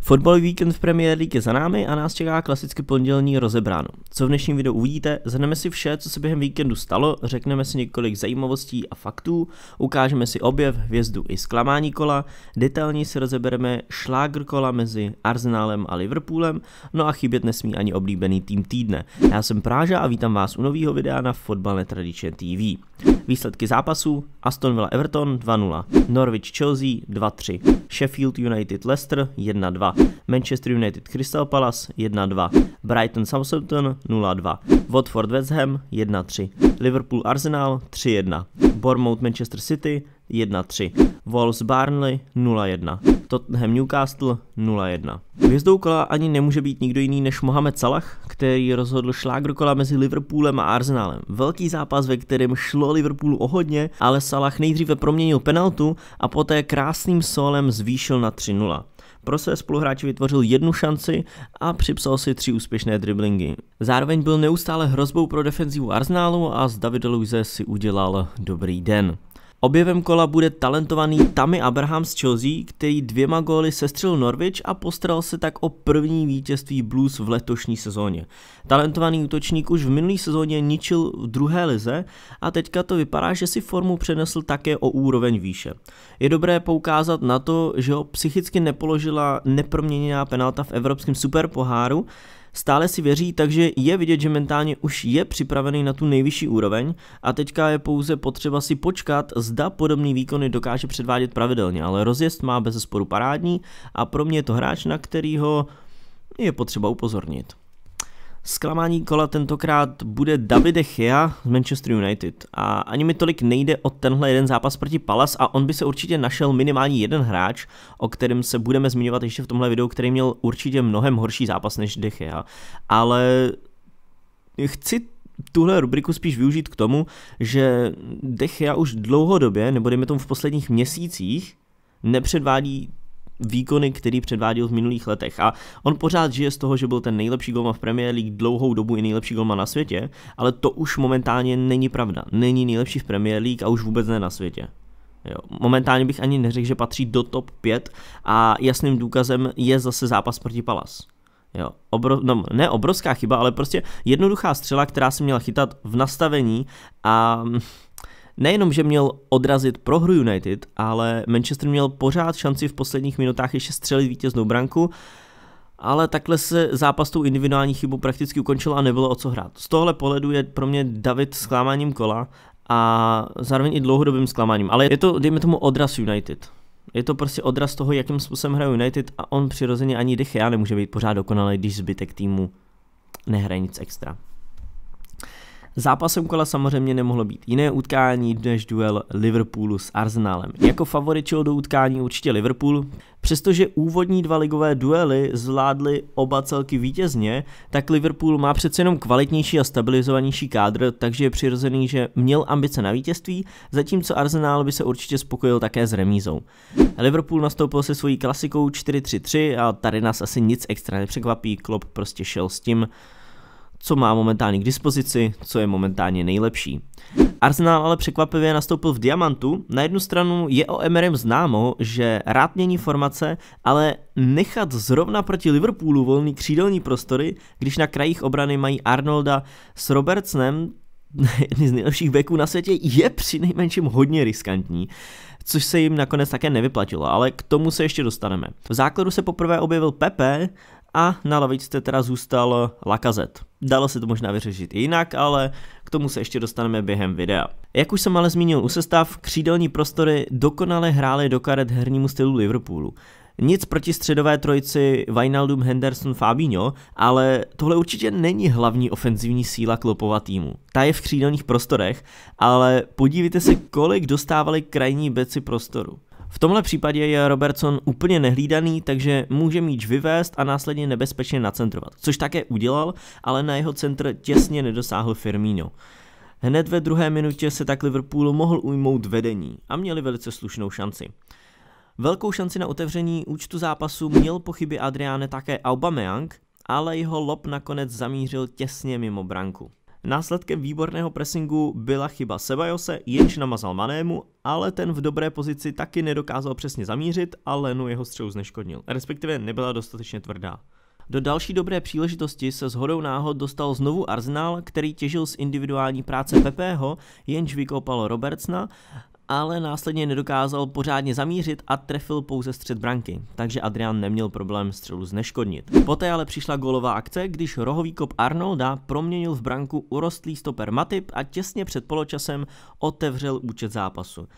Fotbalový víkend v Premier League je za námi a nás čeká klasicky pondělní rozebráno. Co v dnešním videu uvidíte, zhrneme si vše, co se během víkendu stalo, řekneme si několik zajímavostí a faktů, ukážeme si objev, hvězdu i zklamání kola, detailně si rozebereme šlágr kola mezi Arsenálem a Liverpoolem, no a chybět nesmí ani oblíbený tým týdne. Já jsem Práža a vítám vás u nového videa na Fotbal Netradičně TV. Výsledky zápasů Aston Villa Everton 2-0, Norwich Chelsea 2-3, Sheffield United Leicester 1-2, Manchester United Crystal Palace 1-2, Brighton Southampton 0-2, Watford West Ham 1-3, Liverpool Arsenal 3-1, Bournemouth Manchester City 1-3. Wolves Barnley 0-1. Tottenham Newcastle 0-1. Hvězdou kola ani nemůže být nikdo jiný než Mohamed Salah, který rozhodl šlágr kola mezi Liverpoolem a Arsenalem. Velký zápas, ve kterém šlo Liverpoolu o hodně, ale Salah nejdříve proměnil penaltu a poté krásným solem zvýšil na 3-0. Pro své spoluhráči vytvořil jednu šanci a připsal si tři úspěšné driblingy. Zároveň byl neustále hrozbou pro defenzivu Arsenalu a z Davida Luise si udělal dobrý den. Objevem kola bude talentovaný Tammy Abraham z Chelsea, který dvěma góly sestřel Norwich a postaral se tak o první vítězství Blues v letošní sezóně. Talentovaný útočník už v minulý sezóně ničil v druhé lize a teďka to vypadá, že si formu přenesl také o úroveň výše. Je dobré poukázat na to, že ho psychicky nepoložila neproměněná penalta v Evropském superpoháru, Stále si věří, takže je vidět, že mentálně už je připravený na tu nejvyšší úroveň a teďka je pouze potřeba si počkat, zda podobný výkony dokáže předvádět pravidelně, ale rozjezd má bez sporu parádní a pro mě je to hráč, na kterýho je potřeba upozornit. Zklamání kola tentokrát bude Davide Chia z Manchester United a ani mi tolik nejde o tenhle jeden zápas proti Palace a on by se určitě našel minimálně jeden hráč, o kterém se budeme zmiňovat ještě v tomhle videu, který měl určitě mnohem horší zápas než De Chia. Ale chci tuhle rubriku spíš využít k tomu, že De Chia už dlouhodobě, nebo dejme tomu v posledních měsících, nepředvádí výkony, který předváděl v minulých letech. A on pořád žije z toho, že byl ten nejlepší golman v Premier League dlouhou dobu i nejlepší golman na světě, ale to už momentálně není pravda. Není nejlepší v Premier League a už vůbec ne na světě. Jo. Momentálně bych ani neřekl, že patří do top 5 a jasným důkazem je zase zápas proti Palas. Jo, obro, no, ne obrovská chyba, ale prostě jednoduchá střela, která se měla chytat v nastavení a Nejenom, že měl odrazit prohru United, ale Manchester měl pořád šanci v posledních minutách ještě střelit vítěznou branku, ale takhle se zápas tou individuální chybu prakticky ukončil a nebylo o co hrát. Z tohle pohledu je pro mě David zklamáním kola a zároveň i dlouhodobým zklamáním, ale je to, dejme tomu, odraz United. Je to prostě odraz toho, jakým způsobem hraje United a on přirozeně ani a nemůže být pořád dokonalý, když zbytek týmu nehraje nic extra. Zápasem kola samozřejmě nemohlo být jiné utkání než duel Liverpoolu s Arsenalem. Jako favorit do utkání určitě Liverpool, Přestože úvodní dva ligové duely zvládly oba celky vítězně, tak Liverpool má přece jenom kvalitnější a stabilizovanější kádr, takže je přirozený, že měl ambice na vítězství, zatímco Arsenal by se určitě spokojil také s remízou. Liverpool nastoupil se svojí klasikou 4-3-3 a tady nás asi nic extra nepřekvapí, Klopp prostě šel s tím, co má momentálně k dispozici, co je momentálně nejlepší. Arsenal ale překvapivě nastoupil v diamantu. Na jednu stranu je o Emerem známo, že rád mění formace, ale nechat zrovna proti Liverpoolu volný křídelní prostory, když na krajích obrany mají Arnolda s Robertsnem, jedný z nejlepších beků na světě, je při nejmenším hodně riskantní což se jim nakonec také nevyplatilo, ale k tomu se ještě dostaneme. V základu se poprvé objevil Pepe, a na lavičce teda zůstal Lakazet. Dalo se to možná vyřešit jinak, ale k tomu se ještě dostaneme během videa. Jak už jsem ale zmínil u sestav, křídelní prostory dokonale hrály do karet hernímu stylu Liverpoolu. Nic proti středové trojici Wijnaldum, Henderson, Fabinho, ale tohle určitě není hlavní ofenzivní síla Klopova týmu. Ta je v křídelních prostorech, ale podívejte se, kolik dostávali krajní beci prostoru. V tomhle případě je Robertson úplně nehlídaný, takže může míč vyvést a následně nebezpečně nacentrovat, což také udělal, ale na jeho centr těsně nedosáhl Firmino. Hned ve druhé minutě se tak Liverpool mohl ujmout vedení a měli velice slušnou šanci. Velkou šanci na otevření účtu zápasu měl pochyby Adriáne také Aubameyang, ale jeho lob nakonec zamířil těsně mimo branku. Následkem výborného pressingu byla chyba Sebajose, jenž namazal Manému, ale ten v dobré pozici taky nedokázal přesně zamířit a Lenu jeho střelu zneškodnil, respektive nebyla dostatečně tvrdá. Do další dobré příležitosti se hodou náhod dostal znovu Arsenal, který těžil z individuální práce Pepeho, jenž vykopal Robertsna ale následně nedokázal pořádně zamířit a trefil pouze střed branky, takže Adrian neměl problém střelu zneškodnit. Poté ale přišla golová akce, když rohový kop Arnolda proměnil v branku urostlý stoper Matip a těsně před poločasem otevřel účet zápasu.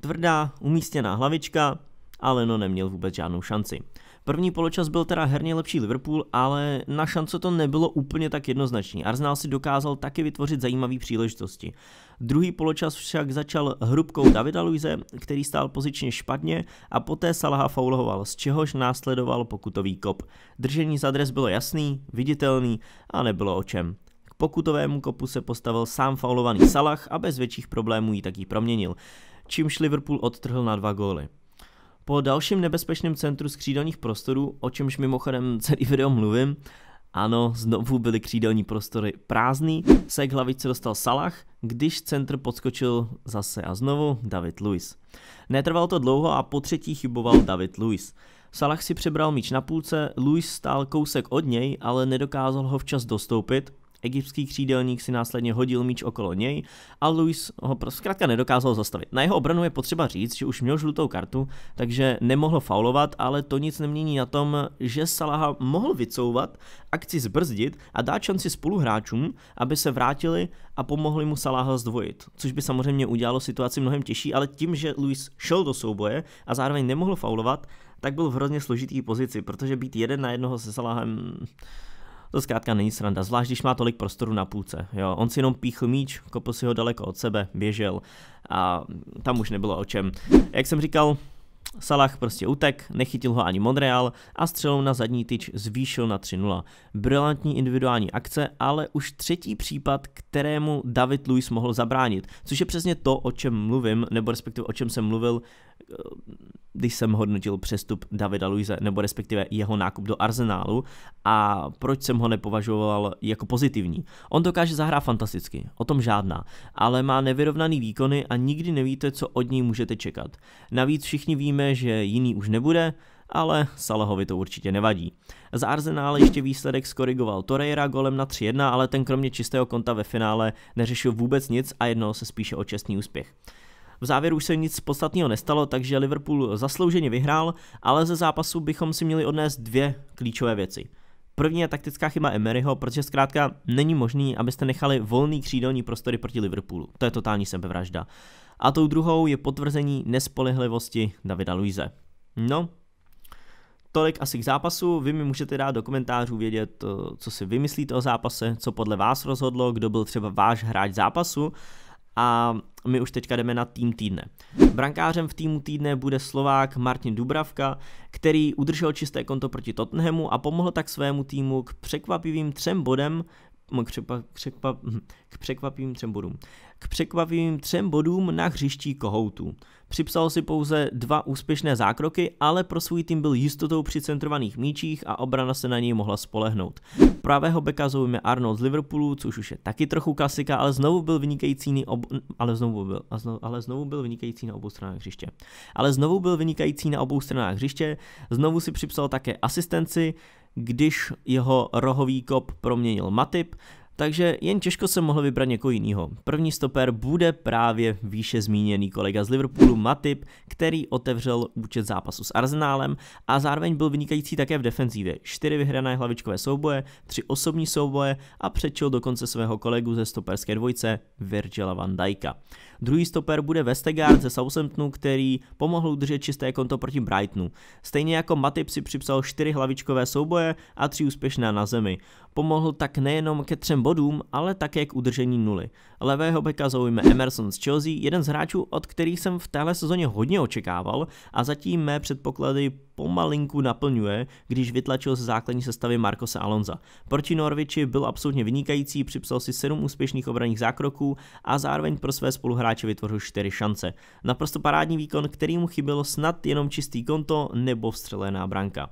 Tvrdá, umístěná hlavička, ale no neměl vůbec žádnou šanci. První poločas byl teda herně lepší Liverpool, ale na šance to nebylo úplně tak jednoznačný. Arsenal si dokázal taky vytvořit zajímavé příležitosti. Druhý poločas však začal hrubkou Davida Luise, který stál pozičně špatně a poté Salaha fauloval, z čehož následoval pokutový kop. Držení za dres bylo jasný, viditelný a nebylo o čem pokutovému kopu se postavil sám faulovaný Salah a bez větších problémů ji taky proměnil, čímž Liverpool odtrhl na dva góly. Po dalším nebezpečném centru skřídelních prostorů, o čemž mimochodem celý video mluvím, ano, znovu byly křídelní prostory prázdný, se k hlavičce dostal Salah, když centr podskočil zase a znovu David Luiz. Netrvalo to dlouho a po třetí chyboval David Luiz. Salah si přebral míč na půlce, Luis stál kousek od něj, ale nedokázal ho včas dostoupit, Egyptský křídelník si následně hodil míč okolo něj a Luis ho zkrátka nedokázal zastavit. Na jeho obranu je potřeba říct, že už měl žlutou kartu, takže nemohl faulovat, ale to nic nemění na tom, že Salaha mohl vycouvat, akci zbrzdit a dát šanci spoluhráčům, aby se vrátili a pomohli mu Salaha zdvojit, což by samozřejmě udělalo situaci mnohem těžší, ale tím, že Luis šel do souboje a zároveň nemohl faulovat, tak byl v hrozně složitý pozici, protože být jeden na jednoho se Salahem to zkrátka není sranda, zvlášť když má tolik prostoru na půlce. Jo. On si jenom píchl míč, kopl si ho daleko od sebe, běžel a tam už nebylo o čem. Jak jsem říkal, Salah prostě utek, nechytil ho ani Monreal a střelou na zadní tyč zvýšil na 3-0. Brilantní individuální akce, ale už třetí případ, kterému David Luiz mohl zabránit, což je přesně to, o čem mluvím, nebo respektive o čem jsem mluvil když jsem hodnotil přestup Davida Luise, nebo respektive jeho nákup do Arsenálu a proč jsem ho nepovažoval jako pozitivní. On dokáže zahrát fantasticky, o tom žádná, ale má nevyrovnaný výkony a nikdy nevíte, co od něj můžete čekat. Navíc všichni víme, že jiný už nebude, ale Salahovi to určitě nevadí. Z Arsenále ještě výsledek skorigoval Torreira golem na 3-1, ale ten kromě čistého konta ve finále neřešil vůbec nic a jednalo se spíše o čestný úspěch. V závěru už se nic podstatného nestalo, takže Liverpool zaslouženě vyhrál, ale ze zápasu bychom si měli odnést dvě klíčové věci. První je taktická chyba Emeryho, protože zkrátka není možný, abyste nechali volný křídelní prostory proti Liverpoolu. To je totální sebevražda. A tou druhou je potvrzení nespolehlivosti Davida Luize. No, tolik asi k zápasu. Vy mi můžete dát do komentářů vědět, eh, co si vymyslíte o zápase, co podle vás rozhodlo, kdo byl třeba váš hráč zápasu a my už teďka jdeme na tým týdne. Brankářem v týmu týdne bude Slovák Martin Dubravka, který udržel čisté konto proti Tottenhamu a pomohl tak svému týmu k překvapivým třem bodem křepa, křekpa, hm, k překvapivým třem bodům. K překvapivým třem bodům na hřiští kohoutu. Připsal si pouze dva úspěšné zákroky, ale pro svůj tým byl jistotou při centrovaných míčích a obrana se na něj mohla spolehnout. Pravého beka zaujme Arnold z Liverpoolu, což už je taky trochu klasika, ale znovu byl vynikající, ob... Hm, ale znovu byl, a znovu, ale znovu byl vynikající na obou stranách hřiště. Ale znovu byl vynikající na obou stranách hřiště, znovu si připsal také asistenci, když jeho rohový kop proměnil Matip takže jen těžko jsem mohl vybrat někoho jiného. První stoper bude právě výše zmíněný kolega z Liverpoolu Matip, který otevřel účet zápasu s Arsenálem a zároveň byl vynikající také v defenzívě. Čtyři vyhrané hlavičkové souboje, tři osobní souboje a předčil dokonce svého kolegu ze stoperské dvojce Virgila van Dijka. Druhý stoper bude Vestegard ze Southamptonu, který pomohl udržet čisté konto proti Brightonu. Stejně jako Matip si připsal čtyři hlavičkové souboje a tři úspěšné na zemi. Pomohl tak nejenom ke třem bodům, ale také k udržení nuly. Levého beka zaujme Emerson z Chelsea, jeden z hráčů, od kterých jsem v téhle sezóně hodně očekával a zatím mé předpoklady pomalinku naplňuje, když vytlačil ze základní sestavy Marcosa Alonza. Proti Norviči byl absolutně vynikající, připsal si sedm úspěšných obraných zákroků a zároveň pro své spoluhráče vytvořil čtyři šance. Naprosto parádní výkon, který mu chybělo snad jenom čistý konto nebo vstřelená branka.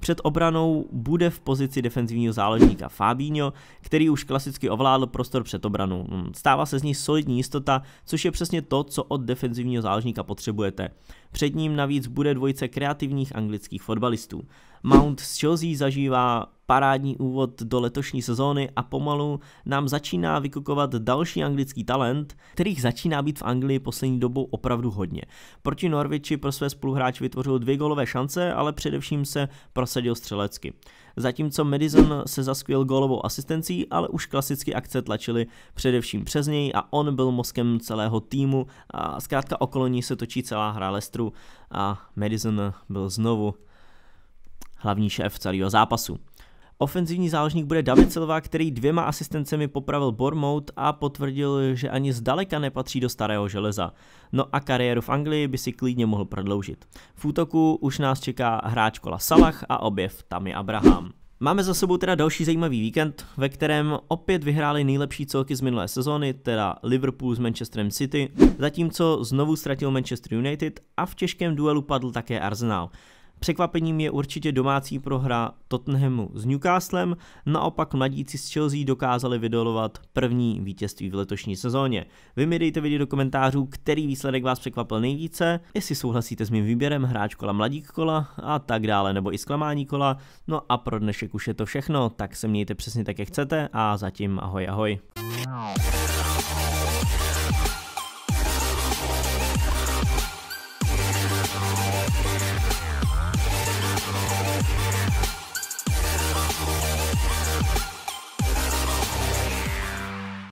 Před obranou bude v pozici defenzivního záložníka Fabinho, který už klasicky ovládl prostor před obranou. Hmm, stává se z ní solidní jistota, což je přesně to, co od defenzivního záložníka potřebujete. Před ním navíc bude dvojce kreativních anglických fotbalistů. Mount z Chelsea zažívá parádní úvod do letošní sezóny a pomalu nám začíná vykukovat další anglický talent, kterých začíná být v Anglii poslední dobou opravdu hodně. Proti Norwichi pro své spoluhráče vytvořil dvě golové šance, ale především se prosadil střelecky zatímco Madison se zaskvěl gólovou asistencí, ale už klasicky akce tlačili především přes něj a on byl mozkem celého týmu a zkrátka okolo ní se točí celá hra Lestru a Madison byl znovu hlavní šéf celého zápasu. Ofenzivní záložník bude David Silva, který dvěma asistencemi popravil Bormout a potvrdil, že ani zdaleka nepatří do starého železa. No a kariéru v Anglii by si klidně mohl prodloužit. V útoku už nás čeká hráč kola Salah a objev Tammy Abraham. Máme za sebou teda další zajímavý víkend, ve kterém opět vyhráli nejlepší celky z minulé sezóny, teda Liverpool s Manchesterem City, zatímco znovu ztratil Manchester United a v těžkém duelu padl také Arsenal. Překvapením je určitě domácí prohra Tottenhamu s Newcastlem, naopak mladíci z Chelsea dokázali vydolovat první vítězství v letošní sezóně. Vy mi dejte vidět do komentářů, který výsledek vás překvapil nejvíce, jestli souhlasíte s mým výběrem hráč kola mladík kola a tak dále, nebo i zklamání kola. No a pro dnešek už je to všechno, tak se mějte přesně tak, jak chcete a zatím ahoj ahoj.